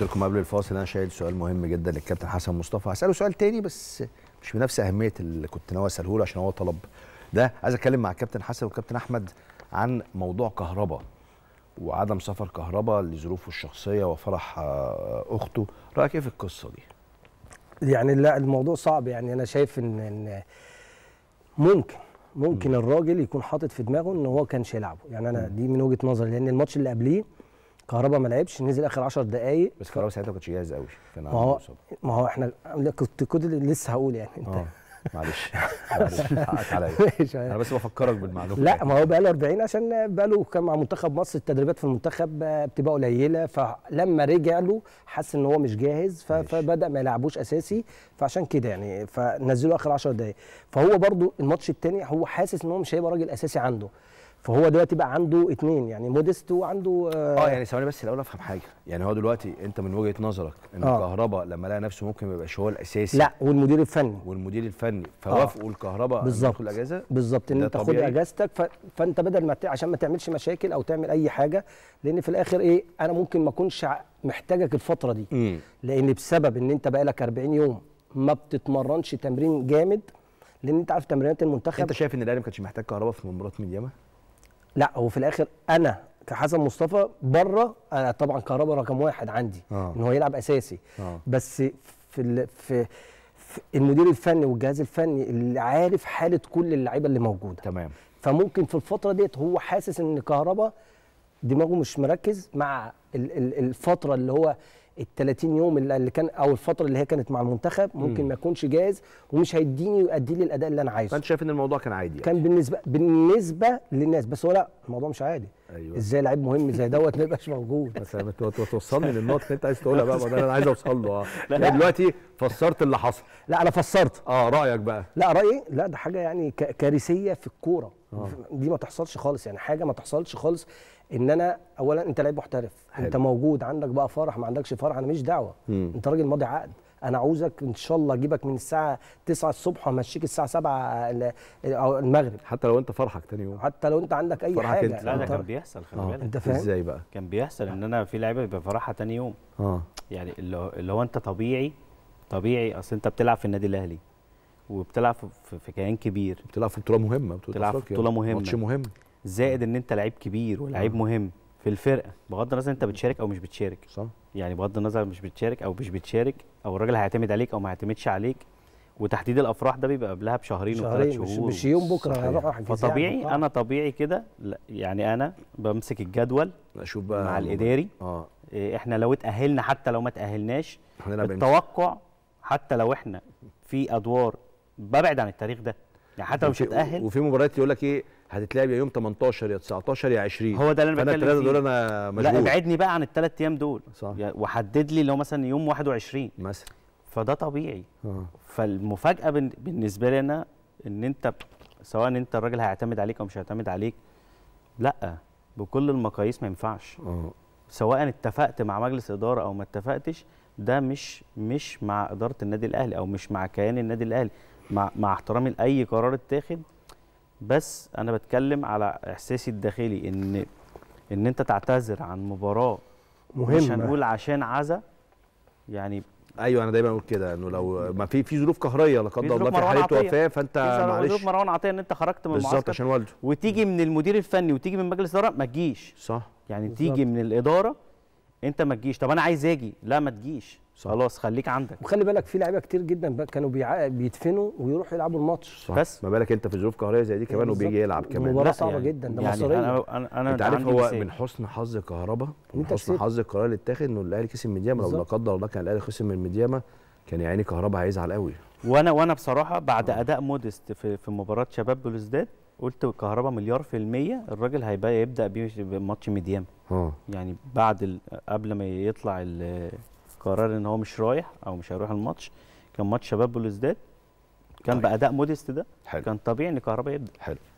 قلت لكم قبل الفاصل انا شايل سؤال مهم جدا للكابتن حسن مصطفى هساله سؤال تاني بس مش بنفس اهميه اللي كنت ناوي اساله له عشان هو طلب ده عايز اتكلم مع الكابتن حسن والكابتن احمد عن موضوع كهرباء وعدم سفر كهرباء لظروفه الشخصيه وفرح آه، اخته رايك ايه في القصه دي يعني لا الموضوع صعب يعني انا شايف ان, إن ممكن ممكن الراجل يكون حاطط في دماغه ان هو كانش يلعبه يعني انا دي من وجهه نظري لان الماتش اللي قبليه كهربا ما لعبش نزل اخر 10 دقائق بس كهربا ساعتها ما كانش جاهز قوي كان ما هو ما هو احنا كنت كنت لسه هقول يعني انت أوه. معلش معلش حقك عليا انا بس بفكرك بالمعلومه لا ما هو بقى له 40 عشان بقى له كان مع منتخب مصر التدريبات في المنتخب بتبقى قليله فلما رجع له حس ان هو مش جاهز فبدا ما يلعبوش اساسي فعشان كده يعني فنزله اخر 10 دقائق فهو برده الماتش الثاني هو حاسس ان هو مش هيبقى راجل اساسي عنده فهو دلوقتي بقى عنده اثنين يعني موديست وعنده اه, آه يعني ثواني بس الاول افهم حاجه يعني هو دلوقتي انت من وجهه نظرك ان آه. الكهرباء لما لقى نفسه ممكن ما يبقاش هو الاساسي لا والمدير الفني والمدير الفني آه. فوافقوا آه. الكهرباء بالظبط الاجازه بالظبط ان انت خد اجازتك فانت بدل ما عشان ما تعملش مشاكل او تعمل اي حاجه لان في الاخر ايه انا ممكن ما اكونش محتاجك الفتره دي م. لان بسبب ان انت بقى لك 40 يوم ما بتتمرنش تمرين جامد لان انت عارف تمرينات المنتخب انت شايف ان الاهلي ما كانش محتاج كهرباء في مباراه من يامه؟ لا هو في الاخر انا كحسن مصطفى بره انا طبعا كهربا رقم واحد عندي آه. ان هو يلعب اساسي آه. بس في ال... في المدير الفني والجهاز الفني اللي عارف حاله كل اللعيبه اللي موجوده تمام فممكن في الفتره ديت هو حاسس ان كهربا دماغه مش مركز مع الفتره اللي هو ال 30 يوم اللي كان او الفتره اللي هي كانت مع المنتخب ممكن م. ما اكونش جاهز ومش هيديني ويؤدي لي الاداء اللي انا عايزه فانت شايف ان الموضوع كان عادي يعني. كان بالنسبه بالنسبه للناس بس هو لا الموضوع مش عادي أيوة. ازاي لعيب مهم زي دوت ما يبقاش موجود بس ما توصلني للنقطه اللي انت عايز تقولها بقى ده انا عايز اوصل له اه يعني دلوقتي فسرت اللي حصل لا انا فسرت اه رايك بقى لا رايي لا ده حاجه يعني كارثيه في الكوره آه. دي ما تحصلش خالص يعني حاجه ما تحصلش خالص ان انا اولا انت لعيب محترف حلو. انت موجود عندك بقى فرح ما عندكش فرح انا ماليش دعوه مم. انت راجل ماضي عقد انا عاوزك ان شاء الله اجيبك من الساعه 9 الصبح وامشيك الساعه 7 المغرب حتى لو انت فرحك تاني يوم حتى لو انت عندك اي فرحك حاجه انت. لا ده كان بيحصل خلي آه. بالك انت فاهم ازاي بقى كان بيحصل ان انا في لعيبه بيبقى فرحها تاني يوم اه يعني اللي هو انت طبيعي طبيعي اصل انت بتلعب في النادي الاهلي وبتلعب في كيان كبير بتلعب في بطوله مهمه بتلعب في بطوله مهمه ماتش مهم زائد ان انت لعيب كبير ولعيب مهم في الفرقه بغض النظر انت بتشارك او مش بتشارك صح يعني بغض النظر مش بتشارك او مش بتشارك او الراجل هيعتمد عليك او ما هيعتمدش عليك وتحديد الافراح ده بيبقى قبلها بشهرين وثلاث شهور مش, مش يوم بكره هروح يعني. فطبيعي يعني انا طبيعي كده يعني انا بمسك الجدول اشوف بقى مع الاداري اه إيه، احنا لو اتاهلنا حتى لو ما اتاهلناش التوقع حتى لو احنا في ادوار ببعد عن التاريخ ده يعني حتى لو مش هتاهل وفي مباريات يقول لك ايه هتتلعب يا يوم 18 يا 19 يا 20 هو ده اللي انا بتكلم فيه دول انا مشغول لا ابعدني بقى عن الثلاث ايام دول صح وحدد لي اللي هو مثلا يوم 21 مثلا فده طبيعي آه. فالمفاجاه بالنسبه لي انا ان انت سواء انت الراجل هيعتمد عليك او مش هيعتمد عليك لا بكل المقاييس ما ينفعش آه. سواء اتفقت مع مجلس اداره او ما اتفقتش ده مش مش مع اداره النادي الاهلي او مش مع كيان النادي الاهلي مع مع احترامي لاي قرار اتاخد بس انا بتكلم على احساسي الداخلي ان ان انت تعتذر عن مباراه مهمه مش هنقول عشان عزا يعني ايوه انا دايما اقول كده انه لو ما في في ظروف قهريه لا قدر الله في حاله وفاه فانت معلش ظروف مروان عطيه ان انت خرجت من بالظبط عشان والده وتيجي من المدير الفني وتيجي من مجلس الاداره ما تجيش صح يعني بالزبط. تيجي من الاداره انت ما تجيش طب انا عايز اجي لا ما تجيش صح. خلاص خليك عندك وخلي بالك في لعيبه كتير جدا كانوا بيع... بيدفنوا ويروحوا يلعبوا الماتش بس ما بالك انت في ظروف قهريه زي دي كمان وبيجي يلعب كمان مباراه صعبه يعني جدا ده يعني انا انا, أنا انت عارف هو إيه؟ من حسن حظ كهربا من حسن حظ القرار اللي اتاخد انه الاهلي كسب من دياما لو لا قدر الله كان الاهلي خسر من دياما كان يا عيني كهربا هيزعل قوي وانا وانا بصراحه بعد آه. اداء موديست في, في مباراه شباب بلوزداد قلت كهربا مليار في المية الراجل هيبقى يبدا بماتش ميديام آه. يعني بعد قبل ما يطلع قرر ان هو مش رايح او مش هيروح الماتش كان ماتش شباب بلوزداد كان طيب. باداء موديست ده حلو. كان طبيعي ان كهربا يبدا حلو